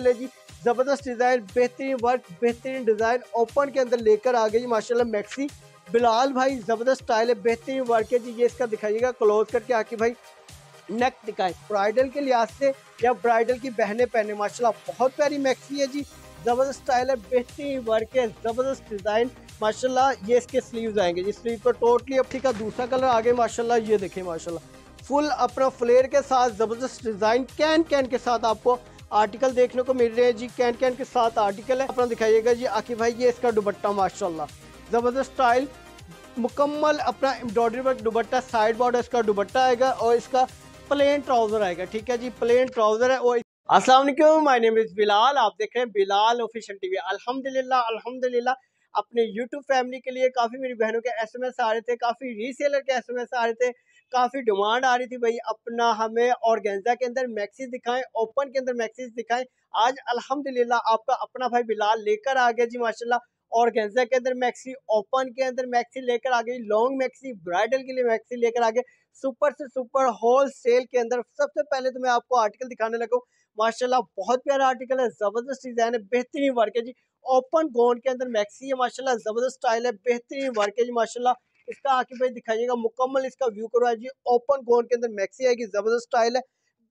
कर ले जी ज़बरदस्त डिज़ाइन बेहतरीन वर्क बेहतरीन डिज़ाइन ओपन के अंदर लेकर आ गई माशाल्लाह मैक्सी बिलाल भाई ज़बरदस्त स्टाइल है बेहतरीन वर्क है जी ये इसका दिखाइएगा क्लोज करके आके भाई नेक दिखाए ब्राइडल के लिहाज से या ब्राइडल की बहने पहने माशाल्लाह बहुत प्यारी मैक्सी है जी ज़बरदस्त स्टाइल है बेहतरीन वर्क है ज़बरदस्त डिज़ाइन माशाल्लाह ये इसके स्लीव्स आएंगे जी स्लीव पर टोटली अपनी का दूसरा कलर आ गया माशाल्लाह ये देखे माशाल्लाह फुल अपना फ्लेयर के साथ ज़बरदस्त डिज़ाइन कैन कैन के साथ आपको आर्टिकल देखने को मिल रहे हैं जी कैन कैन के साथ आर्टिकल है अपना दिखाइएगा जी आखिर भाई ये इसका दुबट्टा माशाल्लाह ज़बरदस्त स्टाइल मुकम्मल अपना एम्ब्रॉयडरी वर्क दुबट्टा साइड बॉर्डर इसका दुबट्टा आएगा और इसका प्लेन ट्राउज़र आएगा ठीक है जी प्लेन ट्राउज़र है और वालेकुम माय नेम इज़ बिलाल आप देख रहे हैं बिलाल ऑफिशियल टीवी अल्हम्दुलिल्लाह अल्हम्दुलिल्लाह अपने यूट्यूब फैमिली के लिए काफ़ी मेरी बहनों के एसएमएस आ रहे थे काफ़ी रीसेलर के एसएमएस आ रहे थे काफ़ी डिमांड आ रही थी भाई अपना हमें ऑर्गेंजा के अंदर मैक्सिस दिखाएं ओपन के अंदर मैक्सिस दिखाएं आज अल्हम्दुलिल्लाह आपका अपना भाई बिलाल लेकर आ गया जी माशाल्लाह और गेंजा के अंदर मैक्सी ओपन के अंदर मैक्सी लेकर आ गई लॉन्ग मैक्सी ब्राइडल के लिए मैक्सी लेकर आ गए सुपर से सुपर होल सेल के अंदर सबसे पहले तो मैं आपको आर्टिकल दिखाने लगा माशाल्लाह बहुत प्यारा आर्टिकल है ज़बरदस्त डिज़ाइन है बेहतरीन वर्क है जी ओपन गोन के अंदर मैक्सी है माशाल्लाह ज़बरदस्त स्टाइल है बेहतरीन वर्क है जी माशाल्लाह इसका आके भाई दिखाइएगा मुकम्मल इसका व्यू करवाइए ओपन गोन के अंदर मैक्सी आएगी जबरदस्त स्टाइल है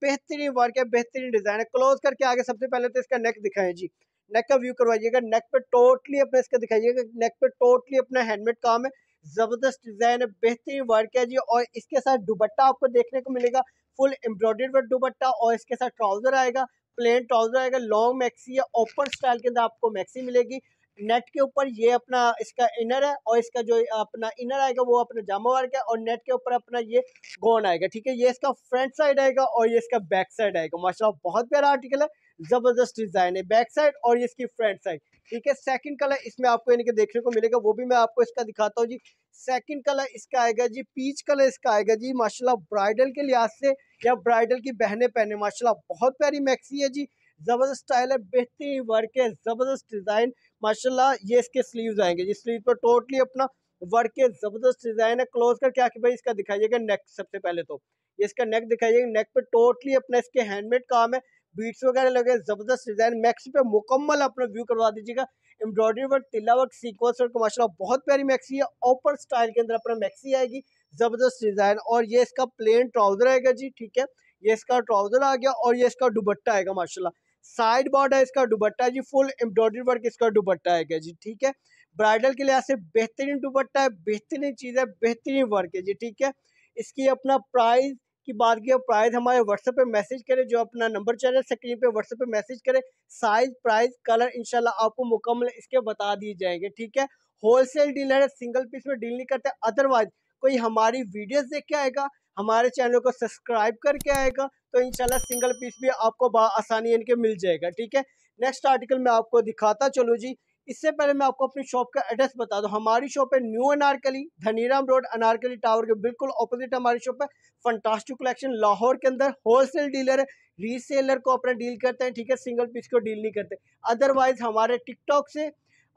बेहतरीन वर्क है बेहतरीन डिजाइन है क्लोज करके आगे सबसे पहले तो इसका नेक दिखाएं जी नेक का व्यू करवाइएगा नेक पे टोटली अपना इसका दिखाइएगा नेक पे टोटली अपना हैंडमेड काम है जबरदस्त डिजाइन है बेहतरीन वर्क है जी और इसके साथ दुबट्टा आपको देखने को मिलेगा फुल एम्ब्रॉयडेड वर्क दुबट्टा और इसके साथ ट्राउजर आएगा प्लेन ट्राउजर आएगा लॉन्ग मैक्सी या ओपन स्टाइल के अंदर आपको मैक्सी मिलेगी नेट के ऊपर ये अपना इसका इनर है और इसका जो अपना इनर आएगा वो अपना जामा वर्क है और नेट के ऊपर अपना ये गोन आएगा ठीक है ये इसका फ्रंट साइड आएगा और ये इसका बैक साइड आएगा माशाल्लाह बहुत प्यारा आर्टिकल है ज़बरदस्त डिज़ाइन है बैक साइड और ये इसकी फ्रंट साइड ठीक है सेकंड कलर इसमें आपको यानी कि देखने को मिलेगा वो भी मैं आपको इसका दिखाता हूँ जी सेकंड कलर इसका आएगा जी पीच कलर इसका आएगा जी माशाल्लाह ब्राइडल के लिहाज से या ब्राइडल की बहनें पहने माशाल्लाह बहुत प्यारी मैक्सी है जी ज़बरदस्त स्टाइल है बेहतरीन वर्क है ज़बरदस्त डिज़ाइन माशाल्लाह ये इसके स्लीव्स आएंगे जिस स्लीव पर टोटली अपना वर्क है ज़बरदस्त डिज़ाइन है क्लोज करके आके भाई इसका दिखाइएगा नेक सबसे पहले तो ये इसका नेक दिखाइएगा नेक पर टोटली अपना इसके हैंडमेड काम है बीट्स वगैरह लगे ज़बरदस्त डिज़ाइन मैक्सी पे मुकम्मल अपना व्यू करवा दीजिएगा एम्ब्रॉयडरी वर्क तिल्ला वर्क सीक्वेंस वर्क माशा बहुत प्यारी मैक्सी है ओपर स्टाइल के अंदर अपना मैक्सी आएगी ज़बरदस्त डिज़ाइन और ये इसका प्लेन ट्राउज़र आएगा जी ठीक है ये इसका ट्राउज़र आ गया और ये इसका दुबट्टा आएगा माशाल्लाह साइड बॉर्डर इसका दुबट्टा है जी फुल एम्ब्रॉयडरी वर्क इसका दुबट्टा है जी ठीक है ब्राइडल के लिहाज से बेहतरीन दुबट्टा है बेहतरीन चीज़ है बेहतरीन वर्क है जी ठीक है इसकी अपना प्राइस की बात की प्राइस हमारे व्हाट्सएप पे मैसेज करें जो अपना नंबर चल रहा है स्क्रीन पे व्हाट्सएप पे मैसेज करें साइज प्राइस कलर इंशाल्लाह आपको मुकम्मल इसके बता दिए जाएंगे ठीक है होलसेल डीलर है सिंगल पीस में डील नहीं करते अदरवाइज कोई हमारी वीडियोस देख के आएगा हमारे चैनल को सब्सक्राइब करके आएगा तो इनशाला सिंगल पीस भी आपको आसानी इनके मिल जाएगा ठीक है नेक्स्ट आर्टिकल मैं आपको दिखाता चलो जी इससे पहले मैं आपको अपनी शॉप का एड्रेस बता दूं हमारी शॉप है new Anarkali Dhaniram road Anarkali tower के बिल्कुल ऑपोजिट हमारी शॉप है फंटास्टिक कलेक्शन लाहौर के अंदर होलसेल डीलर रीसेलर को अपना डील करते हैं ठीक है सिंगल पीस को डील नहीं करते अदरवाइज हमारे टिकटॉक से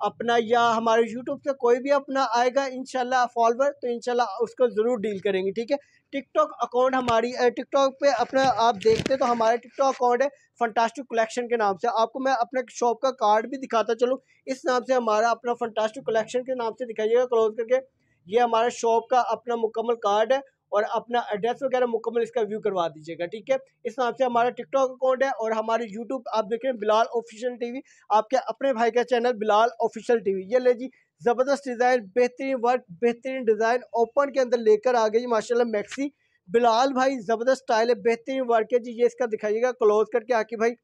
अपना या हमारे यूट्यूब से कोई भी अपना आएगा इनशाला फॉलोअर तो इनशाला उसको ज़रूर डील करेंगे ठीक है टिकटॉक अकाउंट हमारी टिकटॉक पे अपना आप देखते तो हमारे टिकटॉक अकाउंट है फंटास्टिक कलेक्शन के नाम से आपको मैं अपने शॉप का कार्ड भी दिखाता चलूँ इस नाम से हमारा अपना फंटास्टिक कलेक्शन के नाम से दिखाइएगा क्लोज करके ये हमारा शॉप का अपना मुकम्मल कार्ड है और अपना एड्रेस वगैरह मुकम्मल इसका व्यू करवा दीजिएगा ठीक है इस नाम से हमारा टिकटॉक अकाउंट है और हमारे यूट्यूब आप देख रहे हैं बिलाल ऑफिशियल टीवी आपके अपने भाई का चैनल बिलाल ऑफिशियल टीवी ये ले जी ज़बरदस्त डिज़ाइन बेहतरीन वर्क बेहतरीन डिज़ाइन ओपन के अंदर लेकर आ गई जी माशाल्लाह मैक्सी बिलाल भाई ज़बरदस्त स्टाइल है बेहतरीन वर्क है जी ये इसका दिखाइएगा क्लोज करके आके भाई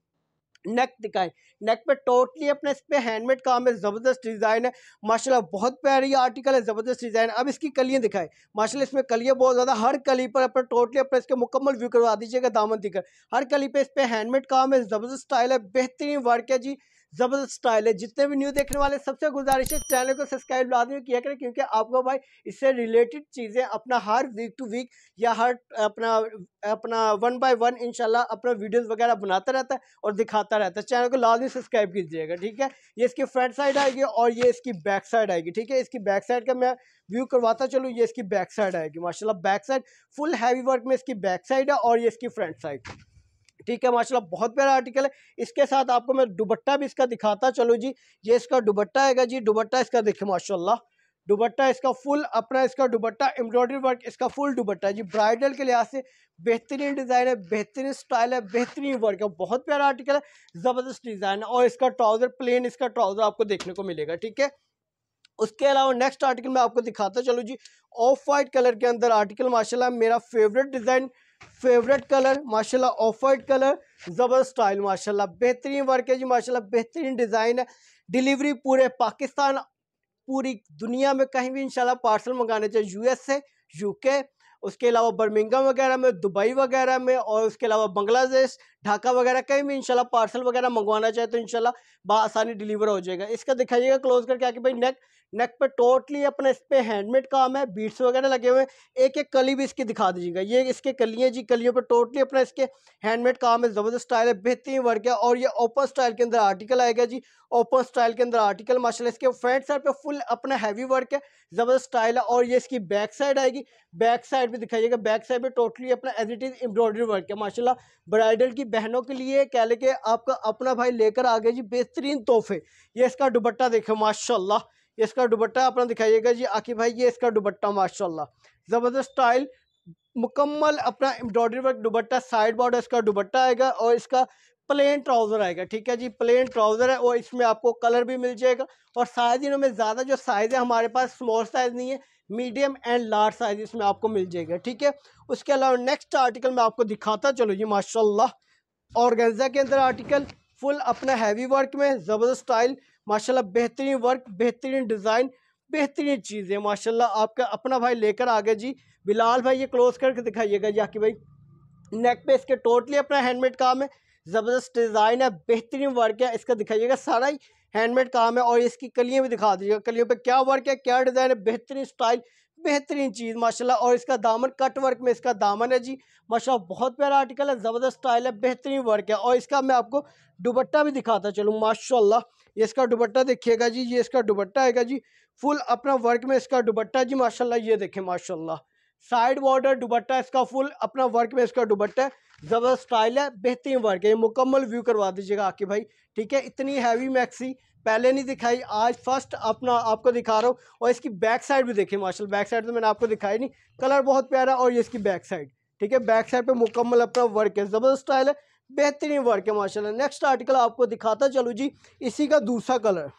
नेक दिखाएं नेक पे टोटली अपने इस पे हैंडमेड काम है ज़बरदस्त डिज़ाइन है माशाल्लाह बहुत प्यारी आर्टिकल है ज़बरदस्त डिज़ाइन अब इसकी कलियाँ दिखाएं माशाल्लाह इसमें कलियां बहुत ज़्यादा हर कली पर अपना टोटली अपने इसके मुकम्मल व्यू करवा दीजिएगा दामन दिखकर हर कली पे इस पर हैंडमेड काम है ज़बरदस्त स्टाइल है बेहतरीन वर्क है जी जबरदस्त स्टाइल है जितने भी न्यू देखने वाले सबसे गुजारिश है चैनल को सब्सक्राइब लाजमी किया करें क्योंकि आपको भाई इससे रिलेटेड चीज़ें अपना हर वीक टू वीक या हर अपना अपना वन बाय वन इनशाला अपना वीडियोस वगैरह बनाता रहता है और दिखाता रहता है चैनल को लाजमी सब्सक्राइब कीजिएगा ठीक है ये इसकी फ्रंट साइड आएगी और ये इसकी बैक साइड आएगी ठीक है इसकी बैक साइड का मैं व्यू करवाता चलूँ ये इसकी बैक साइड आएगी माशाला back side full heavy work में इसकी बैक साइड है और ये इसकी फ्रंट साइड ठीक है माशाल्लाह बहुत प्यारा आर्टिकल है इसके साथ आपको मैं दुबट्टा भी इसका दिखाता चलो जी ये इसका दुबट्टा आएगा जी दुबट्टा इसका देखे माशाल्लाह दुबट्टा इसका फुल अपना इसका दुबट्टा एम्ब्रॉयडरी वर्क इसका फुल दुबट्टा है जी ब्राइडल के लिहाज से बेहतरीन डिज़ाइन है बेहतरीन स्टाइल है बेहतरीन वर्क है बहुत प्यारा आर्टिकल है ज़बरदस्त डिज़ाइन है और इसका ट्राउज़र प्लेन इसका ट्राउज़र आपको देखने को मिलेगा ठीक है उसके अलावा नेक्स्ट आर्टिकल मैं आपको दिखाता चलो जी ऑफ वाइट कलर के अंदर आर्टिकल माशाल्लाह मेरा फेवरेट डिज़ाइन फेवरेट कलर माशाल्लाह ऑफ वाइट कलर ज़बरदस्त स्टाइल माशाल्लाह बेहतरीन वर्क है जी माशाल्लाह बेहतरीन डिज़ाइन है डिलीवरी पूरे पाकिस्तान पूरी दुनिया में कहीं भी इंशाल्लाह पार्सल मंगाने चाहिए यूएस से यूके उसके अलावा बर्मिंगम वगैरह में दुबई वगैरह में और उसके अलावा बांग्लादेश ढाका वगैरह कहीं भी इंशाल्लाह पार्सल वगैरह मंगवाना चाहे तो इंशाल्लाह बसानी डिलीवर हो जाएगा इसका दिखाइएगा क्लोज करके आके भाई नेक नेक पे टोटली अपना इस पर हैंडमेड काम है बीट्स वगैरह लगे हुए हैं एक एक कली भी इसकी दिखा दीजिएगा ये इसके कलियाँ जी कलियों पर टोटली अपना इसके हैंडमेड काम है ज़बरदस्त स्टाइल है बेहतरीन वर्क है और ये ओपन स्टाइल के अंदर आर्टिकल आएगा जी ओपन स्टाइल के अंदर आर्टिकल माशा इसके फ्रंट साइड पर फुल अपना हैवी वर्क है ज़बरदस्त स्टाइल है और ये इसकी बैक साइड आएगी बैक साइड भी दिखाइएगा बैक साइड पर टोटली अपना as it is embroidery work है माशाला ब्राइडल की बहनों के लिए कह ले के आपका अपना भाई लेकर आ गया जी बेहतरीन तोहफे ये इसका दुबट्टा देखो माशाल्लाह ये इसका दुबट्टा अपना दिखाइएगा जी आखिर भाई ये इसका दुबट्टा माशाल्लाह ज़बरदस्त स्टाइल मुकम्मल अपना एम्ब्रॉयडरी वर्क दुबट्टा साइड बॉर्डर इसका दुबट्टा आएगा और इसका प्लेन ट्राउज़र आएगा ठीक है जी प्लेन ट्राउज़र है और इसमें आपको कलर भी मिल जाएगा और साइज इनमें ज़्यादा जो साइज़ है हमारे पास स्मॉल साइज़ नहीं है मीडियम एंड लार्ज साइज इसमें आपको मिल जाएगा ठीक है उसके अलावा नेक्स्ट आर्टिकल मैं आपको दिखाता चलो जी माशाल्लाह ऑर्गेन्जा के अंदर आर्टिकल फुल अपना हैवी वर्क में ज़बरदस्त स्टाइल माशाल्लाह बेहतरीन वर्क बेहतरीन डिज़ाइन बेहतरीन चीज़ है माशाल्लाह आपका अपना भाई लेकर आ गया जी बिलाल भाई ये क्लोज करके दिखाइएगा जी आकि भाई नेक पे इसके टोटली अपना हैंडमेड काम है ज़बरदस्त डिज़ाइन है बेहतरीन वर्क है इसका दिखाइएगा सारा ही हैंडमेड काम है और इसकी कलियाँ भी दिखा दीजिएगा कलियों पर क्या वर्क है क्या डिज़ाइन है बेहतरीन स्टाइल बेहतरीन चीज़ माशाल्लाह और इसका दामन कट वर्क में इसका दामन है जी माशाल्लाह बहुत प्यारा आर्टिकल है ज़बरदस्त स्टाइल है बेहतरीन वर्क है और इसका मैं आपको दुबट्टा भी दिखाता चलूँ माशाल्लाह ये इसका दुबट्टा देखिएगा जी ये इसका दुबट्टा आएगा जी फुल अपना वर्क में इसका दुबट्टा जी माशाला ये देखें माशाला साइड बॉर्डर दुबट्टा इसका फुल अपना वर्क में इसका दुबट्टा है ज़बरदस्त स्टाइल है बेहतरीन वर्क है ये मुकम्मल व्यू करवा दीजिएगा आके भाई ठीक है इतनी हैवी मैक्सी पहले नहीं दिखाई आज फर्स्ट अपना आपको दिखा रहा हूँ और इसकी बैक साइड भी देखिए माशा बैक साइड तो मैंने आपको दिखाई नहीं कलर बहुत प्यारा और ये इसकी बैक साइड ठीक है बैक साइड पे मुकम्मल अपना वर्क है ज़बरदस्त स्टाइल है बेहतरीन वर्क है माशाल्लाह नेक्स्ट आर्टिकल आपको दिखाता चलो जी इसी का दूसरा कलर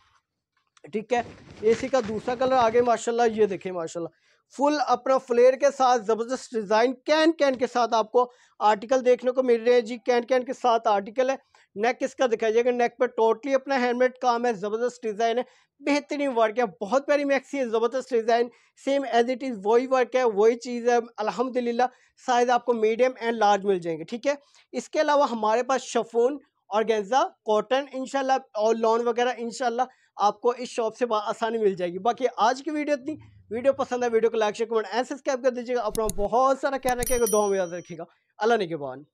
ठीक है इसी का दूसरा कलर आगे माशाल्लाह ये देखें माशाल्लाह फुल अपना फ्लेयर के साथ ज़बरदस्त डिज़ाइन कैन कैन के साथ आपको आर्टिकल देखने को मिल रहे हैं जी कैन कैन के साथ आर्टिकल है नेक इसका दिखाइएगा नेक पर टोटली अपना हैंडमेड काम है ज़बरदस्त डिज़ाइन है बेहतरीन वर्क है बहुत प्यारी मैक्सी है ज़बरदस्त design same as it is वही वर्क है वही चीज़ है अलहमदिल्ला साइज़ आपको मीडियम एंड लार्ज मिल जाएंगे ठीक है इसके अलावा हमारे पास शफून और गेंजा कॉटन इनशाला और लॉन वगैरह इनशाला आपको इस शॉप से आसानी मिल जाएगी बाकी आज की वीडियो इतनी वीडियो पसंद है वीडियो को like share comment and subscribe कर दीजिएगा अपना बहुत सारा ख्याल रखिएगा दो हमें याद रखिएगा अल्लाह निगेबान